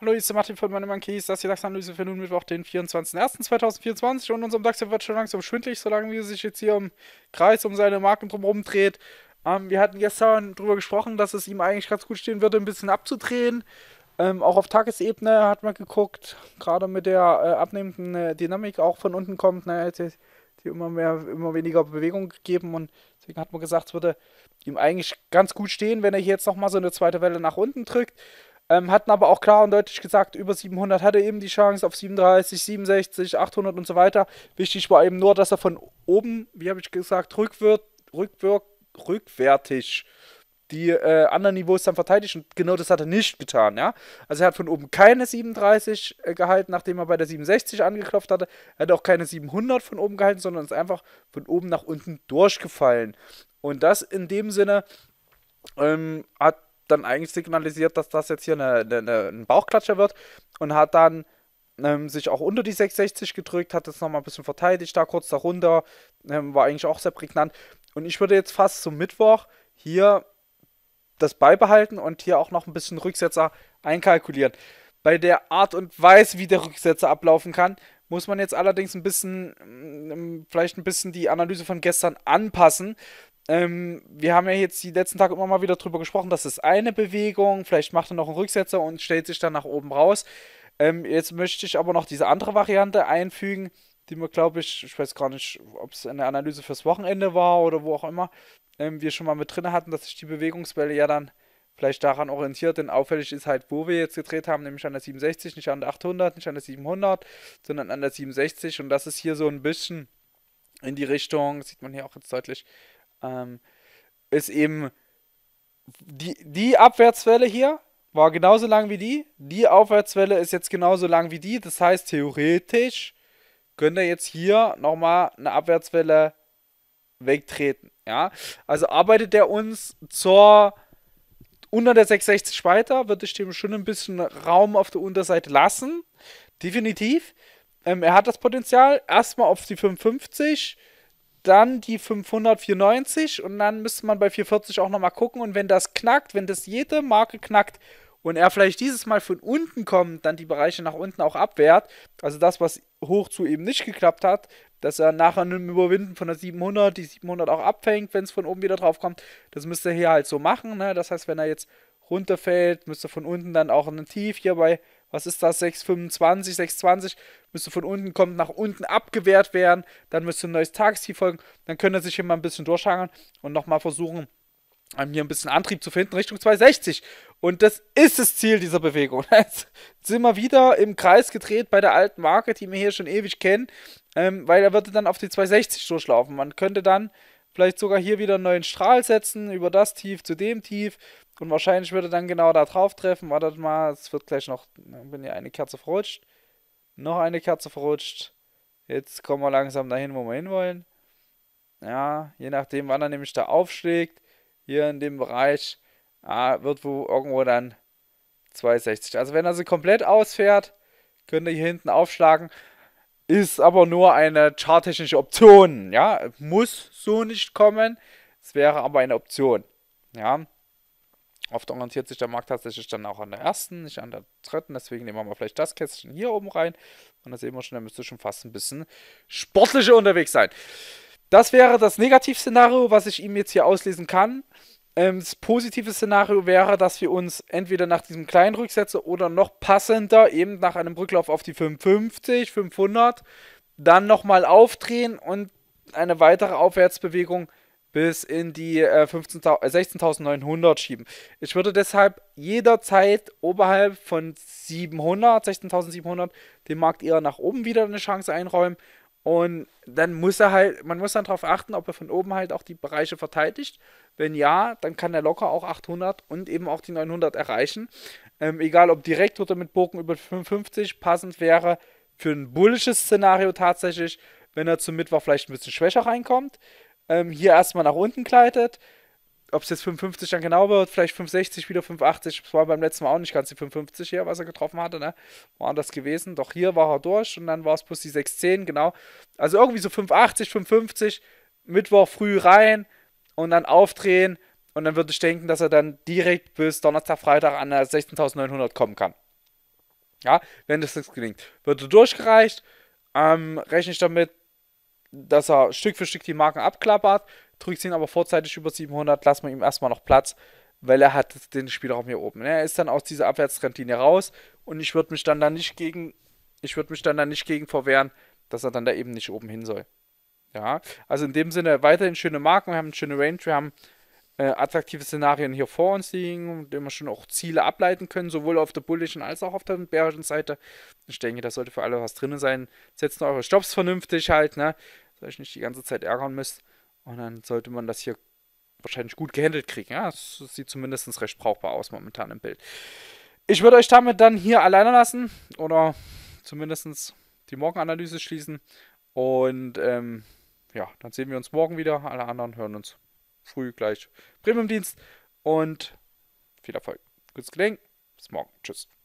Hallo, hier ist der Martin von Meine Monkeys. Das hier DAX-Analyse für nun Mittwoch, den 24.01.2024. Und unserem DAX wird schon langsam schwindlig, solange wie er sich jetzt hier im Kreis um seine Marken drumherum dreht. Ähm, wir hatten gestern darüber gesprochen, dass es ihm eigentlich ganz gut stehen würde, ein bisschen abzudrehen. Ähm, auch auf Tagesebene hat man geguckt, gerade mit der äh, abnehmenden äh, Dynamik auch von unten kommt. Naja, jetzt, jetzt immer mehr, immer weniger Bewegung gegeben und deswegen hat man gesagt, es würde ihm eigentlich ganz gut stehen, wenn er hier jetzt nochmal so eine zweite Welle nach unten drückt. Ähm, hatten aber auch klar und deutlich gesagt, über 700 hatte eben die Chance auf 37, 67, 800 und so weiter. Wichtig war eben nur, dass er von oben, wie habe ich gesagt, rückwirkt, rückwirkt, rückwärtig die äh, anderen Niveaus dann verteidigt und genau das hat er nicht getan, ja. Also er hat von oben keine 37 äh, gehalten, nachdem er bei der 67 angeklopft hatte. Er hat auch keine 700 von oben gehalten, sondern ist einfach von oben nach unten durchgefallen. Und das in dem Sinne ähm, hat dann eigentlich signalisiert, dass das jetzt hier eine, eine, eine, ein Bauchklatscher wird und hat dann ähm, sich auch unter die 660 gedrückt, hat das nochmal ein bisschen verteidigt, da kurz darunter, ähm, war eigentlich auch sehr prägnant. Und ich würde jetzt fast zum Mittwoch hier das beibehalten und hier auch noch ein bisschen Rücksetzer einkalkulieren. Bei der Art und Weise, wie der Rücksetzer ablaufen kann, muss man jetzt allerdings ein bisschen, mm, mm, vielleicht ein bisschen die Analyse von gestern anpassen. Ähm, wir haben ja jetzt die letzten Tage immer mal wieder drüber gesprochen, das ist eine Bewegung, vielleicht macht er noch einen Rücksetzer und stellt sich dann nach oben raus. Ähm, jetzt möchte ich aber noch diese andere Variante einfügen, die mir, glaube ich, ich weiß gar nicht, ob es eine Analyse fürs Wochenende war oder wo auch immer, ähm, wir schon mal mit drin hatten, dass sich die Bewegungswelle ja dann vielleicht daran orientiert, denn auffällig ist halt, wo wir jetzt gedreht haben, nämlich an der 67, nicht an der 800, nicht an der 700, sondern an der 67 und das ist hier so ein bisschen in die Richtung, sieht man hier auch jetzt deutlich, ähm, ist eben die, die Abwärtswelle hier war genauso lang wie die, die Aufwärtswelle ist jetzt genauso lang wie die, das heißt theoretisch könnte jetzt hier nochmal eine Abwärtswelle wegtreten. Ja, also arbeitet er uns zur unter der 660 weiter, würde ich dem schon ein bisschen Raum auf der Unterseite lassen. Definitiv. Ähm, er hat das Potenzial. Erstmal auf die 550, dann die 500, 490 und dann müsste man bei 440 auch nochmal gucken. Und wenn das knackt, wenn das jede Marke knackt und er vielleicht dieses Mal von unten kommt, dann die Bereiche nach unten auch abwehrt, also das, was hoch zu eben nicht geklappt hat, dass er nach einem Überwinden von der 700 die 700 auch abfängt, wenn es von oben wieder drauf kommt. Das müsste er hier halt so machen. Ne? Das heißt, wenn er jetzt runterfällt, müsste von unten dann auch ein Tief hier bei, was ist das, 625, 620, müsste von unten kommt, nach unten abgewehrt werden. Dann müsste ein neues Tagestief folgen. Dann könnte er sich hier mal ein bisschen durchhangeln und nochmal versuchen, um ähm, hier ein bisschen Antrieb zu finden Richtung 260. Und das ist das Ziel dieser Bewegung. Jetzt sind wir wieder im Kreis gedreht bei der alten Marke, die wir hier schon ewig kennen, ähm, weil er würde dann auf die 260 durchlaufen. Man könnte dann vielleicht sogar hier wieder einen neuen Strahl setzen, über das Tief zu dem Tief. Und wahrscheinlich würde dann genau da drauf treffen. Wartet mal, es wird gleich noch, wenn hier eine Kerze verrutscht. Noch eine Kerze verrutscht. Jetzt kommen wir langsam dahin, wo wir hinwollen. Ja, je nachdem, wann er nämlich da aufschlägt hier in dem Bereich ah, wird wo irgendwo dann 260. Also wenn er sie komplett ausfährt, könnte hier hinten aufschlagen. Ist aber nur eine charttechnische Option. Ja, muss so nicht kommen. Es wäre aber eine Option. Ja. Oft orientiert sich der Markt tatsächlich dann auch an der ersten, nicht an der dritten. Deswegen nehmen wir mal vielleicht das Kästchen hier oben rein. Und da sehen wir schon, da müsste schon fast ein bisschen sportlicher unterwegs sein. Das wäre das Negativszenario, was ich ihm jetzt hier auslesen kann. Ähm, das positive Szenario wäre, dass wir uns entweder nach diesem kleinen Rücksetzer oder noch passender, eben nach einem Rücklauf auf die 55, 500, dann nochmal aufdrehen und eine weitere Aufwärtsbewegung bis in die äh, 16.900 äh, schieben. Ich würde deshalb jederzeit oberhalb von 700, 16.700 den Markt eher nach oben wieder eine Chance einräumen. Und dann muss er halt, man muss dann darauf achten, ob er von oben halt auch die Bereiche verteidigt. Wenn ja, dann kann er locker auch 800 und eben auch die 900 erreichen. Ähm, egal ob direkt oder mit Bogen über 55, passend wäre für ein bullisches Szenario tatsächlich, wenn er zum Mittwoch vielleicht ein bisschen schwächer reinkommt. Ähm, hier erstmal nach unten gleitet, ob es jetzt 5,50 dann genau wird, vielleicht 5,60, wieder 5,80. Das war beim letzten Mal auch nicht ganz die 55 hier, was er getroffen hatte, ne? War anders gewesen. Doch hier war er durch und dann war es plus die 6,10, genau. Also irgendwie so 5,80, 5,50, Mittwoch früh rein und dann aufdrehen. Und dann würde ich denken, dass er dann direkt bis Donnerstag, Freitag an der 16.900 kommen kann. Ja, wenn das jetzt gelingt. Wird er durchgereicht. Ähm, rechne ich damit, dass er Stück für Stück die Marken abklappert drückt ihn aber vorzeitig über 700, lassen wir ihm erstmal noch Platz, weil er hat den Spielraum hier oben. Er ist dann aus dieser Abwärtstrendlinie raus und ich würde mich dann da nicht gegen, ich würde mich dann da nicht gegen verwehren, dass er dann da eben nicht oben hin soll. Ja, also in dem Sinne weiterhin schöne Marken, wir haben eine schöne Range, wir haben äh, attraktive Szenarien hier vor uns liegen, mit denen wir schon auch Ziele ableiten können, sowohl auf der bullischen als auch auf der bärischen Seite. Ich denke, das sollte für alle was drin sein. Setzt eure Stops vernünftig halt, ne? Dass ihr euch nicht die ganze Zeit ärgern müsst. Und dann sollte man das hier wahrscheinlich gut gehandelt kriegen. Ja, es sieht zumindest recht brauchbar aus momentan im Bild. Ich würde euch damit dann hier alleine lassen oder zumindest die Morgenanalyse schließen. Und ähm, ja, dann sehen wir uns morgen wieder. Alle anderen hören uns früh gleich Premium-Dienst. Und viel Erfolg. Gutes Gelingen. Bis morgen. Tschüss.